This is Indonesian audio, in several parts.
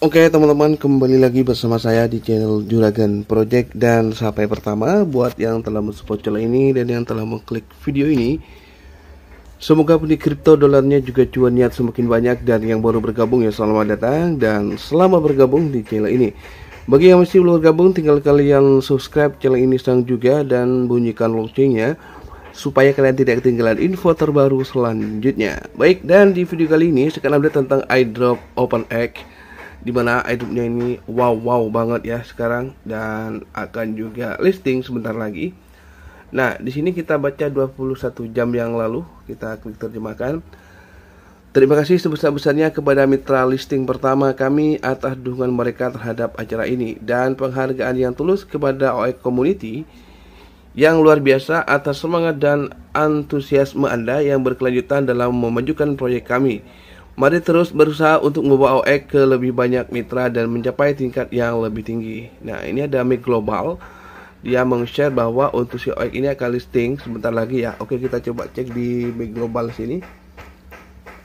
Oke okay, teman-teman kembali lagi bersama saya di channel Juragan Project dan sampai pertama buat yang telah mensupport channel ini dan yang telah mengklik video ini Semoga beli kripto dolarnya juga cuan niat semakin banyak dan yang baru bergabung ya selamat datang dan selamat bergabung di channel ini Bagi yang masih belum bergabung tinggal kalian subscribe channel ini sekarang juga dan bunyikan loncengnya ya, supaya kalian tidak ketinggalan info terbaru selanjutnya. Baik, dan di video kali ini sekarang akan update tentang iDrop open OpenX dimana itemnya ini wow wow banget ya sekarang dan akan juga listing sebentar lagi nah di sini kita baca 21 jam yang lalu kita klik terjemahkan Terima kasih sebesar-besarnya kepada mitra listing pertama kami atas dukungan mereka terhadap acara ini dan penghargaan yang tulus kepada OE Community yang luar biasa atas semangat dan antusiasme Anda yang berkelanjutan dalam memajukan proyek kami. Mari terus berusaha untuk membawa OE ke lebih banyak mitra dan mencapai tingkat yang lebih tinggi. Nah, ini ada mic global. Dia meng-share bahwa untuk si OE ini akan listing sebentar lagi ya. Oke, kita coba cek di mic global sini.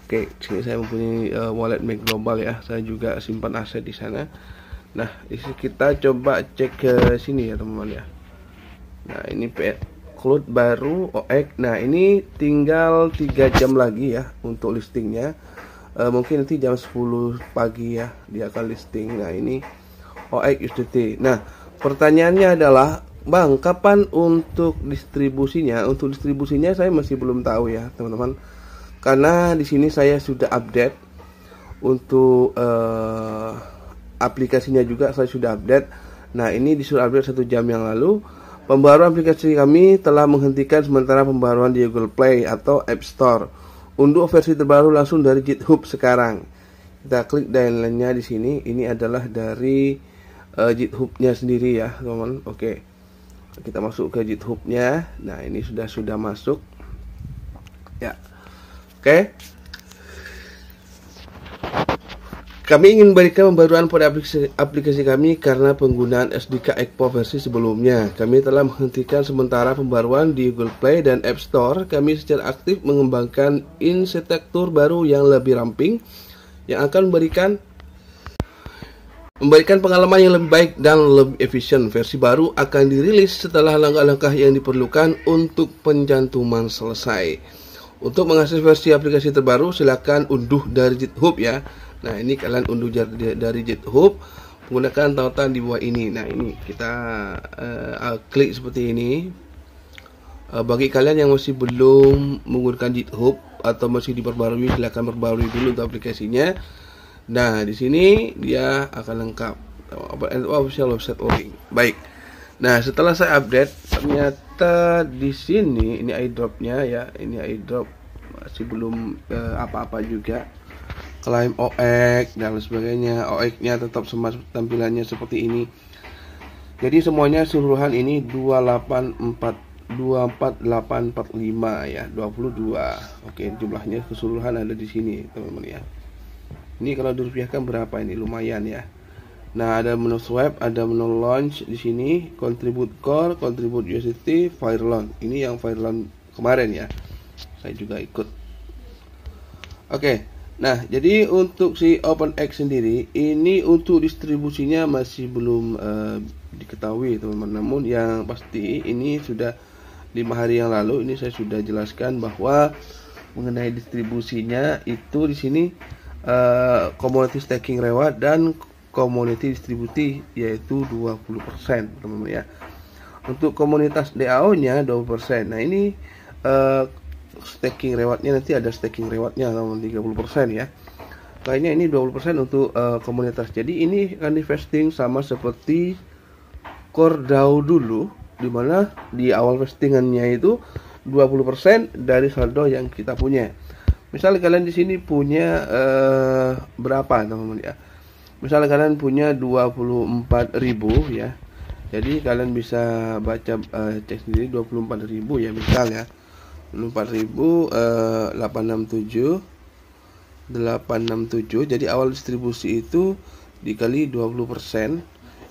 Oke, sini saya mempunyai uh, wallet mic global ya. Saya juga simpan aset di sana. Nah, isi kita coba cek ke sini ya, teman-teman ya. Nah, ini PR Cloud baru OX. E nah, ini tinggal 3 jam lagi ya untuk listingnya uh, mungkin nanti jam 10 pagi ya dia akan listing nah ini OX USDT nah pertanyaannya adalah Bang kapan untuk distribusinya untuk distribusinya saya masih belum tahu ya teman-teman karena di sini saya sudah update untuk uh, aplikasinya juga saya sudah update nah ini disuruh update satu jam yang lalu pembaruan aplikasi kami telah menghentikan sementara pembaruan di Google Play atau App Store untuk versi terbaru langsung dari GitHub sekarang. Kita klik downloadnya di sini. Ini adalah dari uh, GitHubnya sendiri ya, teman. Oke. Okay. Kita masuk ke GitHubnya. Nah, ini sudah sudah masuk. Ya. Oke. Okay. Kami ingin memberikan pembaruan pada aplikasi, aplikasi kami karena penggunaan SDK Expo versi sebelumnya. Kami telah menghentikan sementara pembaruan di Google Play dan App Store. Kami secara aktif mengembangkan insetektur baru yang lebih ramping yang akan memberikan memberikan pengalaman yang lebih baik dan lebih efisien. Versi baru akan dirilis setelah langkah-langkah yang diperlukan untuk pencantuman selesai. Untuk mengakses versi aplikasi terbaru, silakan unduh dari GitHub ya. Nah, ini kalian unduh dari GitHub menggunakan tautan di bawah ini. Nah, ini kita uh, klik seperti ini. Uh, bagi kalian yang masih belum menggunakan GitHub atau masih diperbarui, silahkan perbarui dulu untuk aplikasinya. Nah, di sini dia akan lengkap. Official website working Baik. Nah, setelah saya update, ternyata di sini ini iDropnya ya, ini iDrop masih belum eh, apa-apa uh, juga klaim ox dan sebagainya OX nya tetap sama tampilannya seperti ini jadi semuanya seluruhan ini 284 24845 ya 22 oke jumlahnya keseluruhan ada di sini teman-teman ya ini kalau dirupiahkan berapa ini lumayan ya Nah, ada menu swap, ada menu launch di sini, contribute core, contribute USDT, Fireland. Ini yang Fireland kemarin ya. Saya juga ikut. Oke. Okay. Nah, jadi untuk si OpenX sendiri, ini untuk distribusinya masih belum uh, diketahui, teman-teman. Namun yang pasti ini sudah lima hari yang lalu ini saya sudah jelaskan bahwa mengenai distribusinya itu di sini uh, eh, community staking reward dan community distribusi yaitu 20% teman-teman ya. Untuk komunitas DAO-nya 20%. Nah, ini uh, staking rewardnya nanti ada staking rewardnya 30% ya lainnya ini 20% untuk uh, komunitas jadi ini kan investing sama seperti core DAO dulu dimana di awal vestingannya itu 20% dari saldo yang kita punya misalnya kalian di sini punya uh, berapa teman-teman ya misalnya kalian punya 24.000 ya jadi kalian bisa baca uh, cek sendiri 24.000 ya misalnya 4867 867 eh, jadi awal distribusi itu dikali 20%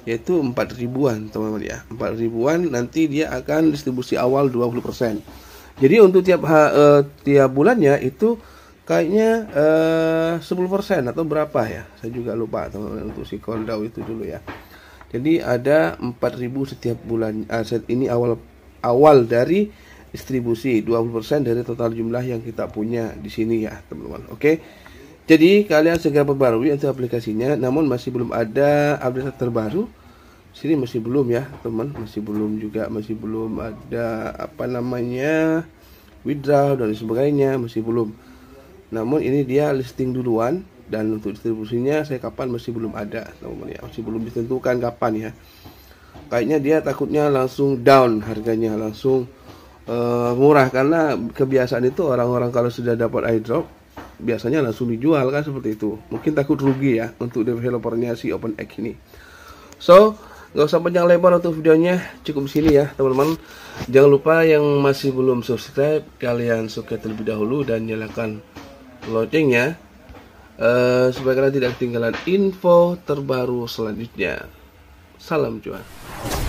yaitu 4 ribuan teman-teman ya 4 ribuan nanti dia akan distribusi awal 20% jadi untuk tiap ha, eh, tiap bulannya itu kayaknya eh, uh, 10% atau berapa ya saya juga lupa teman-teman untuk si kondau itu dulu ya jadi ada 4000 setiap bulan aset ini awal awal dari distribusi 20% dari total jumlah yang kita punya di sini ya teman-teman oke jadi kalian segera perbarui untuk aplikasinya namun masih belum ada update terbaru sini masih belum ya teman masih belum juga masih belum ada apa namanya withdraw dan sebagainya masih belum namun ini dia listing duluan dan untuk distribusinya saya kapan masih belum ada teman-teman ya masih belum ditentukan kapan ya kayaknya dia takutnya langsung down harganya langsung uh, murah karena kebiasaan itu orang-orang kalau sudah dapat airdrop biasanya langsung dijual kan seperti itu mungkin takut rugi ya untuk developernya si open OpenX ini so nggak usah panjang lebar untuk videonya cukup sini ya teman-teman jangan lupa yang masih belum subscribe kalian subscribe terlebih dahulu dan nyalakan loncengnya uh, supaya kalian tidak ketinggalan info terbaru selanjutnya salam cuan